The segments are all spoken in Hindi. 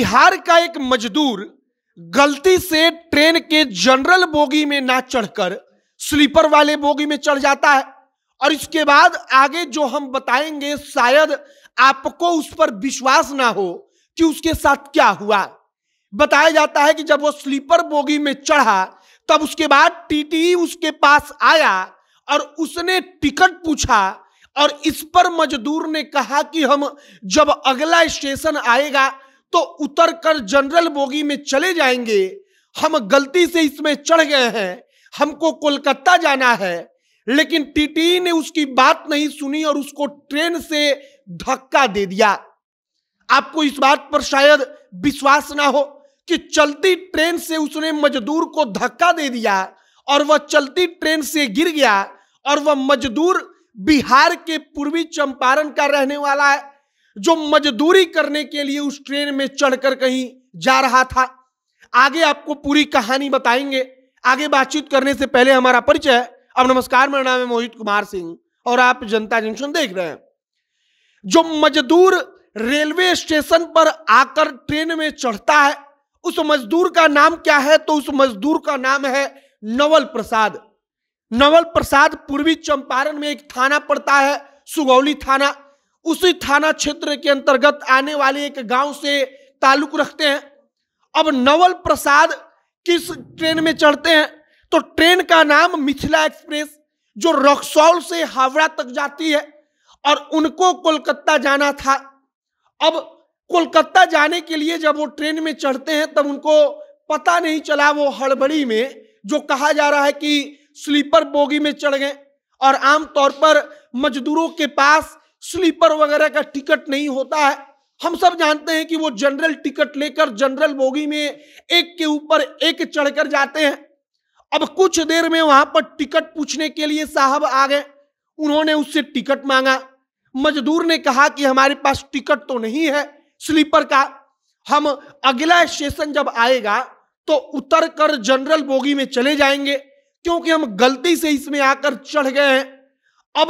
बिहार का एक मजदूर गलती से ट्रेन के जनरल बोगी में ना चढ़कर स्लीपर वाले बोगी में चढ़ जाता है और इसके बाद आगे जो हम बताएंगे शायद आपको उस पर विश्वास ना हो कि उसके साथ क्या हुआ बताया जाता है कि जब वो स्लीपर बोगी में चढ़ा तब उसके बाद टीटी उसके पास आया और उसने टिकट पूछा और इस पर मजदूर ने कहा कि हम जब अगला स्टेशन आएगा तो उतर कर जनरल बोगी में चले जाएंगे हम गलती से इसमें चढ़ गए हैं हमको कोलकाता जाना है लेकिन टीटी ने उसकी बात नहीं सुनी और उसको ट्रेन से धक्का दे दिया आपको इस बात पर शायद विश्वास ना हो कि चलती ट्रेन से उसने मजदूर को धक्का दे दिया और वह चलती ट्रेन से गिर गया और वह मजदूर बिहार के पूर्वी चंपारण का रहने वाला है जो मजदूरी करने के लिए उस ट्रेन में चढ़कर कहीं जा रहा था आगे आपको पूरी कहानी बताएंगे आगे बातचीत करने से पहले हमारा परिचय अब नमस्कार मेरा नाम है मोहित कुमार सिंह और आप जनता जंक्शन देख रहे हैं जो मजदूर रेलवे स्टेशन पर आकर ट्रेन में चढ़ता है उस मजदूर का नाम क्या है तो उस मजदूर का नाम है नवल प्रसाद नवल प्रसाद पूर्वी चंपारण में एक थाना पड़ता है सुगौली थाना उसी थाना क्षेत्र के अंतर्गत आने वाले एक गांव से ताल्लुक रखते हैं अब नवल प्रसाद किस ट्रेन में चढ़ते हैं तो ट्रेन का नाम मिथिला एक्सप्रेस जो रक्सौल से हावड़ा तक जाती है और उनको कोलकाता जाना था अब कोलकाता जाने के लिए जब वो ट्रेन में चढ़ते हैं तब उनको पता नहीं चला वो हड़बड़ी में जो कहा जा रहा है कि स्लीपर बोगी में चढ़ गए और आमतौर पर मजदूरों के पास स्लीपर वगैरह का टिकट नहीं होता है हम सब जानते हैं कि वो जनरल टिकट लेकर जनरल बोगी में एक के ऊपर एक चढ़कर जाते हैं अब कुछ देर में वहां पर टिकट पूछने के लिए साहब आ गए उन्होंने उससे टिकट मांगा मजदूर ने कहा कि हमारे पास टिकट तो नहीं है स्लीपर का हम अगला स्टेशन जब आएगा तो उतर कर जनरल बोगी में चले जाएंगे क्योंकि हम गलती से इसमें आकर चढ़ गए हैं अब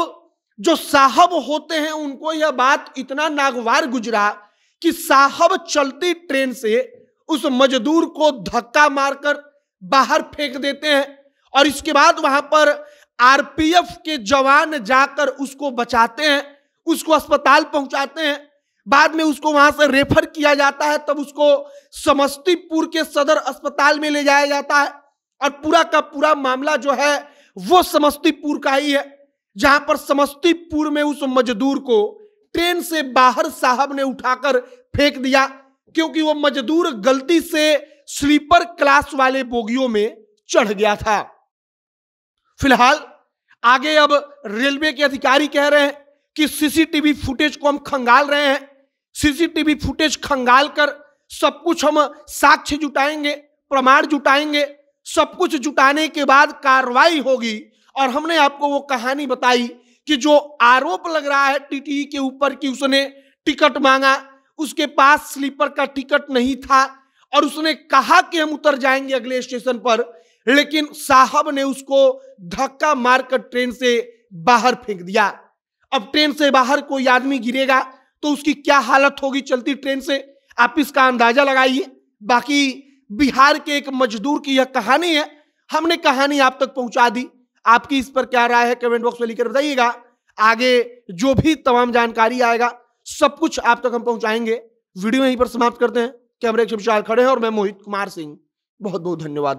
जो साहब होते हैं उनको यह बात इतना नागवार गुजरा कि साहब चलती ट्रेन से उस मजदूर को धक्का मारकर बाहर फेंक देते हैं और इसके बाद वहां पर आरपीएफ के जवान जाकर उसको बचाते हैं उसको अस्पताल पहुंचाते हैं बाद में उसको वहां से रेफर किया जाता है तब उसको समस्तीपुर के सदर अस्पताल में ले जाया जाता है और पूरा का पूरा मामला जो है वो समस्तीपुर का ही है जहां पर समस्तीपुर में उस मजदूर को ट्रेन से बाहर साहब ने उठाकर फेंक दिया क्योंकि वो मजदूर गलती से स्लीपर क्लास वाले बोगियों में चढ़ गया था फिलहाल आगे अब रेलवे के अधिकारी कह रहे हैं कि सीसीटीवी फुटेज को हम खंगाल रहे हैं सीसीटीवी फुटेज खंगाल कर सब कुछ हम साक्ष्य जुटाएंगे प्रमाण जुटाएंगे सब कुछ जुटाने के बाद कार्रवाई होगी और हमने आपको वो कहानी बताई कि जो आरोप लग रहा है टीटी के ऊपर कि उसने टिकट मांगा उसके पास स्लीपर का टिकट नहीं था और उसने कहा कि हम उतर जाएंगे अगले स्टेशन पर लेकिन साहब ने उसको धक्का मारकर ट्रेन से बाहर फेंक दिया अब ट्रेन से बाहर कोई आदमी गिरेगा तो उसकी क्या हालत होगी चलती ट्रेन से आप इसका अंदाजा लगाइए बाकी बिहार के एक मजदूर की यह कहानी है हमने कहानी आप तक पहुंचा दी आपकी इस पर क्या राय है कमेंट बॉक्स में लिखकर बताइएगा आगे जो भी तमाम जानकारी आएगा सब कुछ आप तक हम पहुंचाएंगे वीडियो यहीं पर समाप्त करते हैं कैमरे के विशाल खड़े हैं और मैं मोहित कुमार सिंह बहुत बहुत धन्यवाद